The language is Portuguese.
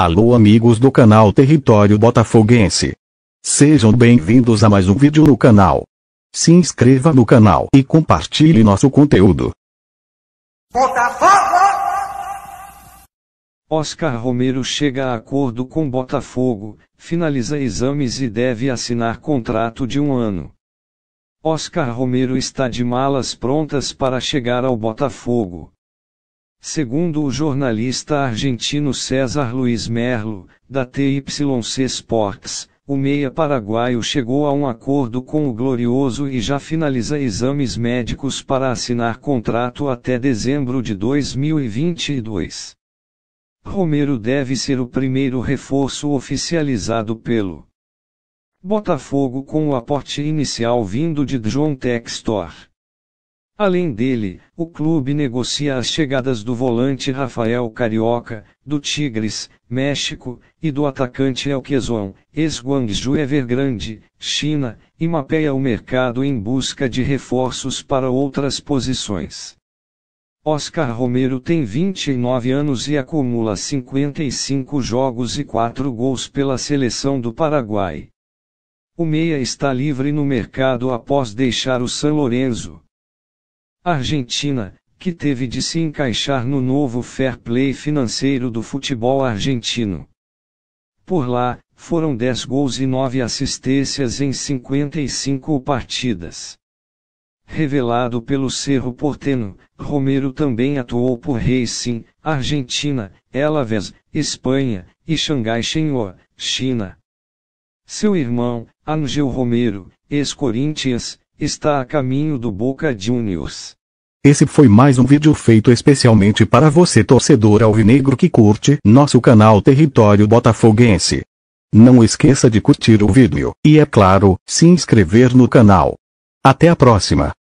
Alô amigos do canal Território Botafoguense. Sejam bem-vindos a mais um vídeo no canal. Se inscreva no canal e compartilhe nosso conteúdo. Botafogo! Oscar Romero chega a acordo com Botafogo, finaliza exames e deve assinar contrato de um ano. Oscar Romero está de malas prontas para chegar ao Botafogo. Segundo o jornalista argentino César Luiz Merlo, da TYC Sports, o meia paraguaio chegou a um acordo com o Glorioso e já finaliza exames médicos para assinar contrato até dezembro de 2022. Romero deve ser o primeiro reforço oficializado pelo Botafogo com o aporte inicial vindo de John Textor. Além dele, o clube negocia as chegadas do volante Rafael Carioca, do Tigres, México, e do atacante Elquezon, ex-Guangzhou Evergrande, China, e mapeia o mercado em busca de reforços para outras posições. Oscar Romero tem 29 anos e acumula 55 jogos e 4 gols pela seleção do Paraguai. O meia está livre no mercado após deixar o San Lorenzo. Argentina, que teve de se encaixar no novo fair play financeiro do futebol argentino. Por lá, foram 10 gols e 9 assistências em 55 partidas. Revelado pelo Cerro Porteno, Romero também atuou por Racing, Argentina, Elavés, Espanha, e Xangai Shenhua, China. Seu irmão, Angel Romero, ex-Corinthians, está a caminho do Boca Juniors. Esse foi mais um vídeo feito especialmente para você torcedor alvinegro que curte nosso canal Território Botafoguense. Não esqueça de curtir o vídeo, e é claro, se inscrever no canal. Até a próxima!